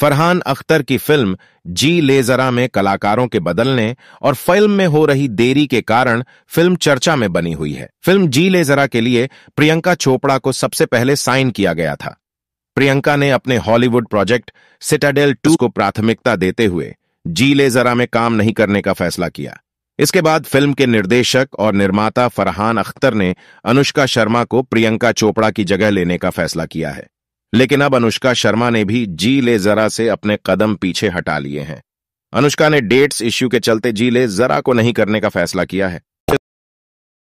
फरहान अख्तर की फिल्म जी ले जरा में कलाकारों के बदलने और फिल्म में हो रही देरी के कारण फिल्म चर्चा में बनी हुई है फिल्म जी ले जरा के लिए प्रियंका चोपड़ा को सबसे पहले साइन किया गया था प्रियंका ने अपने हॉलीवुड प्रोजेक्ट सिटाडेल टू को प्राथमिकता देते हुए जी ले जरा में काम नहीं करने का फैसला किया इसके बाद फिल्म के निर्देशक और निर्माता फरहान अख्तर ने अनुष्का शर्मा को प्रियंका चोपड़ा की जगह लेने का फैसला किया है लेकिन अब अनुष्का शर्मा ने भी जी ले जरा से अपने कदम पीछे हटा लिए हैं अनुष्का ने डेट्स इश्यू के चलते जी ले जरा को नहीं करने का फैसला किया है